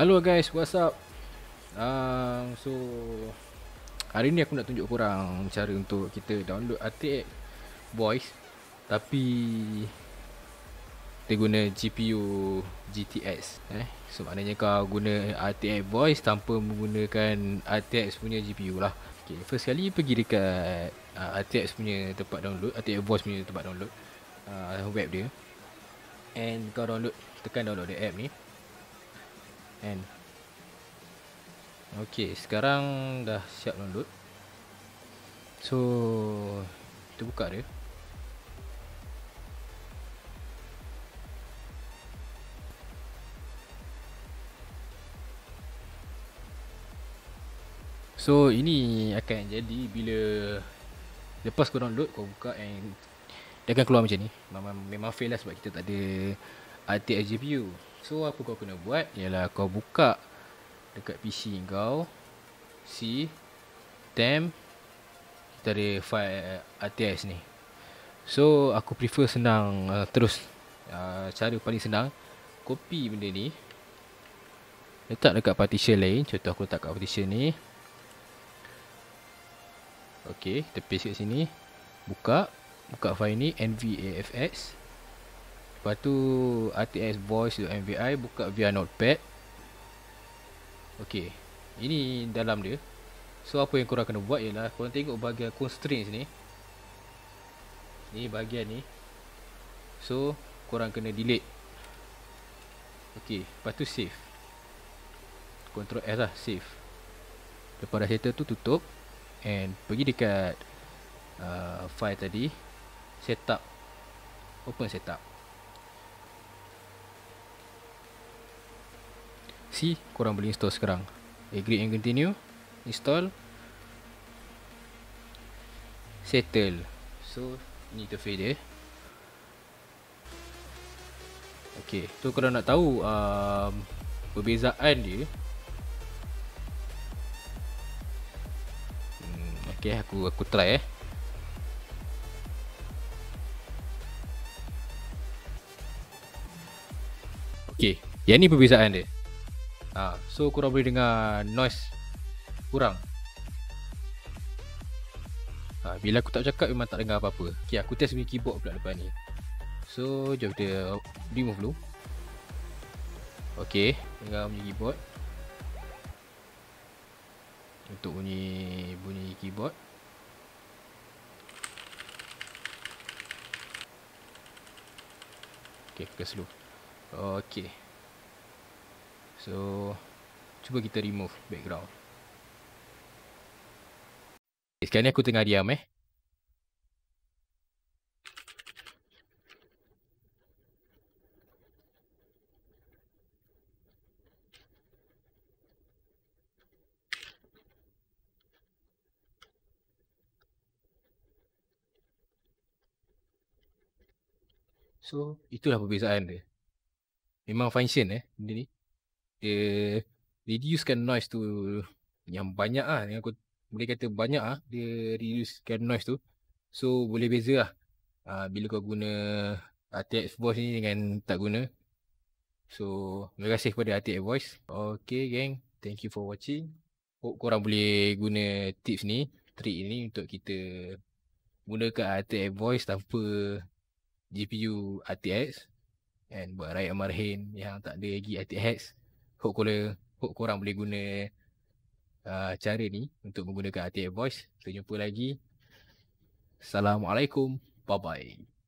Hello guys, what's up? Um, so hari ni aku nak tunjuk korang cara untuk kita download RTX Voice tapi kita guna GPU GTX eh. So maknanya kau guna RTX Voice tanpa menggunakan RTX punya GPU lah. Okay, first kali pergi dekat uh, ah, RTX punya tempat download, RTX Voice punya tempat download uh, web dia. And kau download tekan download the app ni and okey sekarang dah siap download so kita buka dia So ini akan jadi bila lepas kau download kau buka and dia akan keluar macam ni. Memang memang fail lah sebab kita tak ada RTX GPU. So apa kau kena buat ialah kau buka dekat PC kau C temp kita ada file eh, RTS ni. So aku prefer senang uh, terus uh, cara paling senang copy benda ni letak dekat partition lain contoh aku letak kat partition ni Okay, kita paste kat sini buka buka file ni NVAFS. Lepas tu RTX MVI buka via notepad Ok Ini dalam dia So apa yang korang kena buat ialah Korang tengok bahagian constraints ni Ni bahagian ni So korang kena delete Ok Lepas tu save Ctrl S lah save Lepas dah settle tu tutup And pergi dekat uh, File tadi Setup Open setup Galaxy korang boleh install sekarang agree eh, and continue install settle so ni interface eh. dia ok tu so, korang nak tahu um, perbezaan dia hmm, ok aku aku try eh ok yang ni perbezaan dia ha, so korang boleh dengar noise kurang ha, bila aku tak cakap memang tak dengar apa-apa ok aku test punya keyboard pula depan ni so jom kita remove dulu ok dengar punya keyboard untuk bunyi bunyi keyboard Okay, aku slow Okay. So cuba kita remove background. Okay, sekarang ni aku tengah diam eh. So itulah perbezaan dia. Memang function eh benda ni dia reducekan noise tu yang banyak ah yang aku boleh kata banyak ah dia reducekan noise tu so boleh beza lah. Ah uh, bila kau guna RTX voice ni dengan tak guna so terima kasih kepada RTX voice okay gang thank you for watching hope korang boleh guna tips ni trick ni untuk kita gunakan RTX voice tanpa GPU RTX and buat Raya Marhin yang tak ada lagi RTX hope korang, hope korang boleh guna uh, cara ni untuk menggunakan RTF voice. Kita jumpa lagi. Assalamualaikum. Bye-bye.